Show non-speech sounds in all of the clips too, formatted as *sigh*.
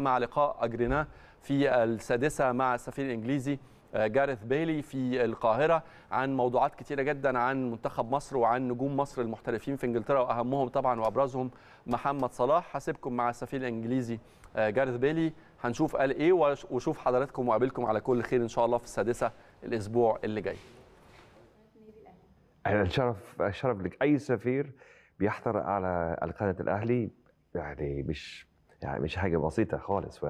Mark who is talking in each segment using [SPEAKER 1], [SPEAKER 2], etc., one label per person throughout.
[SPEAKER 1] مع لقاء أجريناه في السادسة مع السفير الإنجليزي آه، جارث بيلي في القاهرة عن موضوعات كتيرة جدا عن منتخب مصر وعن نجوم مصر المحترفين في انجلترا وأهمهم طبعا وأبرزهم محمد صلاح هسيبكم مع السفير الإنجليزي آه، جارث بيلي هنشوف قال إيه وشوف حضراتكم وقابلكم على كل خير إن شاء الله في السادسة الأسبوع اللي جاي الشرف الشرف لك أي سفير بيحضر على القناة الأهلي يعني مش يعني مش حاجه بسيطه خالص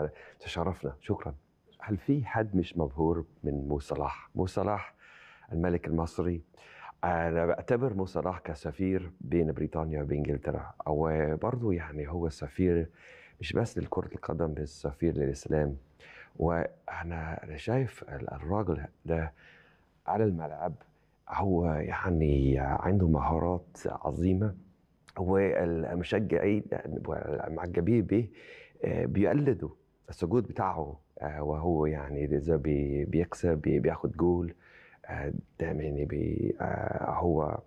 [SPEAKER 1] تشرفنا شكرا هل في حد مش مبهور من مو صلاح مو صلاح الملك المصري انا بعتبر مو صلاح كسفير بين بريطانيا او وبرضه يعني هو سفير مش بس لكرة القدم بس سفير للإسلام وأنا شايف الراجل ده على الملعب هو يعني عنده مهارات عظيمة والمشجعين إيه؟ المعجبين به آه، بيقلدوا السجود بتاعه آه، وهو يعني اذا بيكسب بياخد جول آه، دائما يعني هو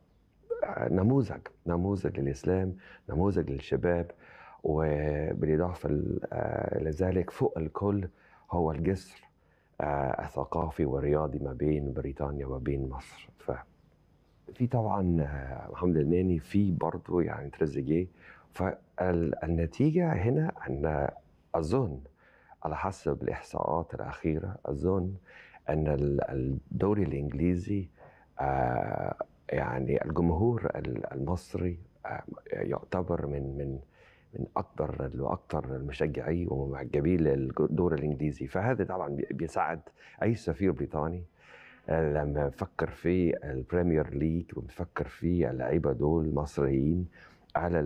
[SPEAKER 1] نموذج نموذج للاسلام نموذج للشباب وبالاضافه لذلك فوق الكل هو الجسر الثقافي والرياضي ما بين بريطانيا وبين مصر فهم. في طبعا محمد آه، الناني في برضه يعني تريزيجيه فالنتيجه هنا ان اظن على حسب الاحصاءات الاخيره اظن ان الدوري الانجليزي آه، يعني الجمهور المصري آه، يعتبر من من من اكثر واكثر المشجعين ومعجبين للدوري الانجليزي فهذا طبعا بيساعد اي سفير بريطاني لما بفكر في البريمير ليج وبفكر في اللعيبه دول مصريين على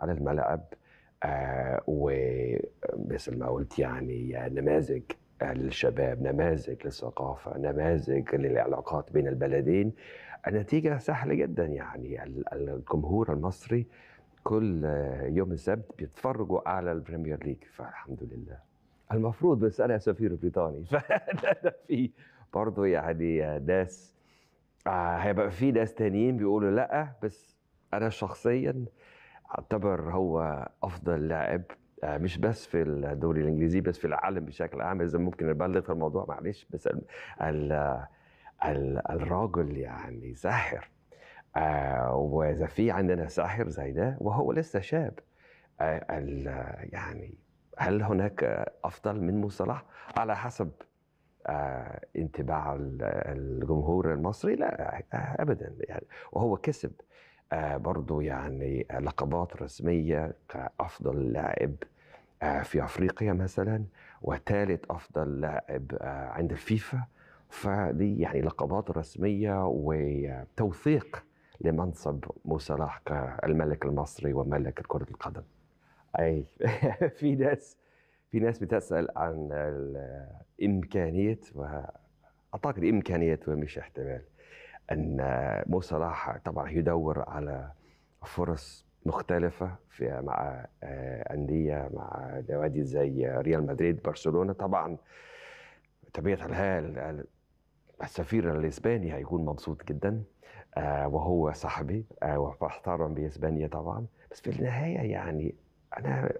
[SPEAKER 1] على الملعب آه، ومثل ما قلت يعني آه، نماذج للشباب نماذج للثقافه نماذج للعلاقات بين البلدين النتيجه سهله جدا يعني الجمهور المصري كل يوم السبت بيتفرجوا على البريمير ليج فالحمد لله المفروض بس انا سفير بريطاني *laughs* في برضه يعني ناس آه، هيبقى في ناس تانيين بيقولوا لا بس انا شخصيا اعتبر هو افضل لاعب آه، مش بس في الدوري الانجليزي بس في العالم بشكل عام اذا ممكن نبلغ الموضوع معلش بس الـ الـ الـ الراجل يعني ساحر آه، واذا في عندنا ساحر زي ده وهو لسه شاب يعني هل هناك افضل من صلاح على حسب آه، انطباع الجمهور المصري لا ابدا يعني وهو كسب آه، برضه يعني لقبات رسميه كافضل لاعب آه، في افريقيا مثلا وثالث افضل لاعب عند الفيفا فدي يعني لقبات رسميه وتوثيق لمنصب مو صلاح كالملك المصري وملك كره القدم اي *laughs* في ناس في ناس بتسال عن امكانيه اعتقد امكانيه ومش احتمال ان مو صلاح طبعا يدور على فرص مختلفة في مع آه، أندية مع نوادي زي ريال مدريد برشلونة طبعا طبيعة الحال السفير الإسباني هيكون مبسوط جدا آه، وهو صاحبي آه، ومحترم بإسبانيا طبعا بس في النهاية يعني انا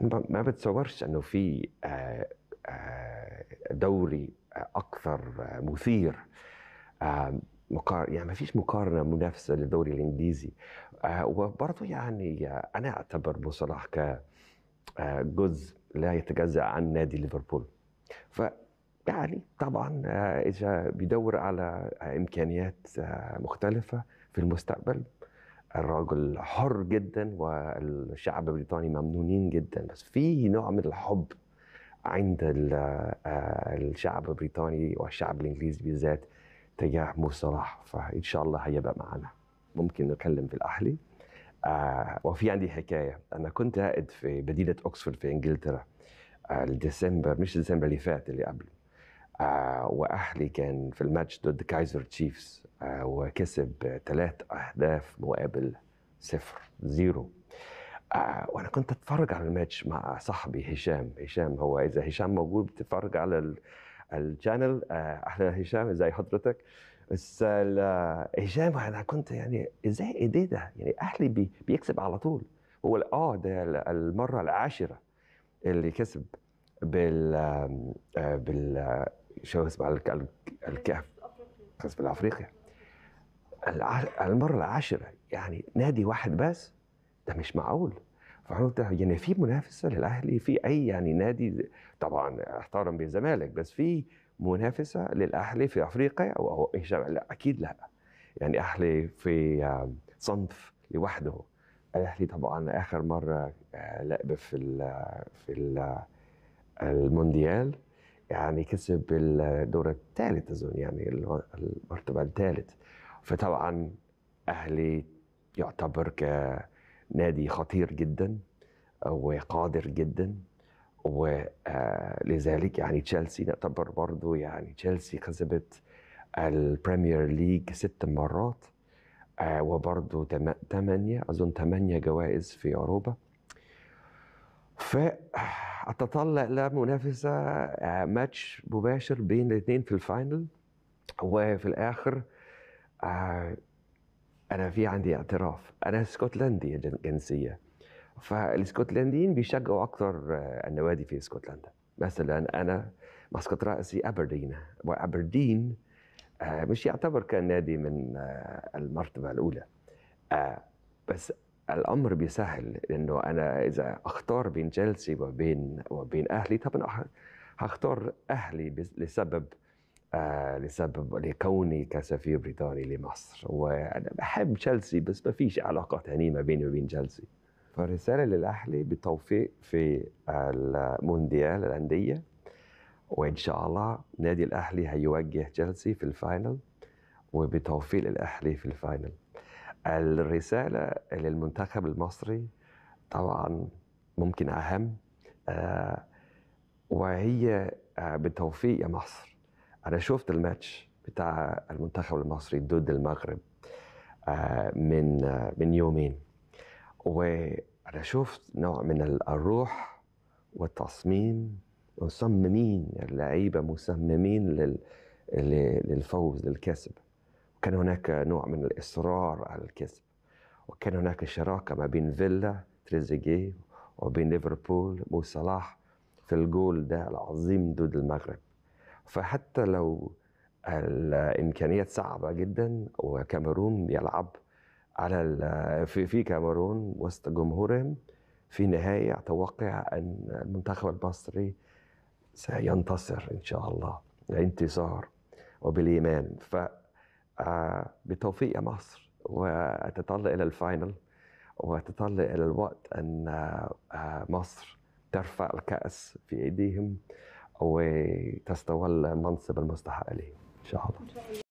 [SPEAKER 1] انا ما بتصورش انه في آه، آه، دوري آه، اكثر مثير مقار... يعني ما فيش مقارنه منافسه للدوري الانجليزي وبرضه يعني انا اعتبر صلاح ك جزء لا يتجزا عن نادي ليفربول ف يعني طبعا اذا بيدور على امكانيات مختلفه في المستقبل الراجل حر جدا والشعب البريطاني ممنونين جدا بس في نوع من الحب عند آه، الشعب البريطاني والشعب الانجليزي بالذات تجاه مو صلاح فان شاء الله هيبقى معنا ممكن نتكلم في آه وفي عندي حكايه انا كنت قاعد في مدينه اوكسفورد في انجلترا آه، ديسمبر مش ديسمبر اللي فات اللي قبله آه، واهلي كان في الماتش ضد كايزر تشيفز آه، وكسب ثلاث اهداف مقابل صفر زيرو آه، وانا كنت اتفرج على الماتش مع صاحبي هشام هشام هو اذا هشام موجود بتتفرج على الشانل اهلا هشام ازي حضرتك بس هشام انا كنت يعني ازاي ايه ده يعني اهلي بي بيكسب على طول هو اه ده المره العاشره اللي كسب بال بال شواذ على الكهف كاس افريقيا المره العاشره يعني نادي واحد بس ده مش معقول فانا يعني في منافسه للاهلي في اي يعني نادي طبعا احترم بين زمالك بس في منافسه للاهلي في افريقيا او لا اكيد لا يعني اهلي في صنف لوحده الاهلي طبعا اخر مره آه، لعب في ال في ال المونديال يعني كسب الدور الثالث اظن يعني المرتبه الثالث فطبعا اهلي يعتبر كنادي خطير جدا وقادر جدا ولذلك آه، يعني تشيلسي نعتبر برضو يعني تشيلسي كسبت البريمير ليج ست مرات آه، وبرضو ثمانية أظن ثمانية جوائز في أوروبا فاتطلع لمنافسه آه، ماتش مباشر بين الاثنين في الفاينل وفي الاخر آه، انا في عندي اعتراف انا اسكتلندي الجنسيه فالاسكتلنديين بيشجعوا اكثر آه، النوادي في اسكتلندا مثلا انا مسقط راسي ابردين وابردين مش يعتبر كان نادي من المرتبه الاولى بس الامر بيسهل انه انا اذا اختار بين تشيلسي وبين وبين اهلي طبعا هختار اهلي لسبب آه لسبب لكوني كسفير بريطاني لمصر وانا بحب تشيلسي بس ما فيش علاقه ما بيني وبين تشيلسي فرساله للاهلي بالتوفيق في المونديال الانديه وان شاء الله نادي الاهلي هيوجه تشيلسي في الفاينل وبتوفيق الاهلي في الفاينل الرسالة للمنتخب المصري طبعا ممكن أهم آه، وهي آه، بالتوفيق يا مصر أنا شفت الماتش بتاع المنتخب المصري ضد المغرب آه، من من يومين وأنا شفت نوع من الروح والتصميم مصممين اللعيبة مصممين للفوز للكسب كان هناك نوع من الإصرار على الكسب وكان هناك شراكة ما بين فيلا تريزيجيه وبين ليفربول مو صلاح في الجول ده العظيم ضد المغرب فحتى لو الامكانيات صعبه جدا وكاميرون يلعب على في في كاميرون وسط جمهورهم في نهايه اتوقع ان المنتخب المصري سينتصر ان شاء الله انتصار وبالايمان ف آه، بتوفيق يا مصر وتتطلع الى الفاينل وتطلع الى الوقت ان آه، مصر ترفع الكاس في ايديهم وتستولى المنصب المستحق اليه ان شاء الله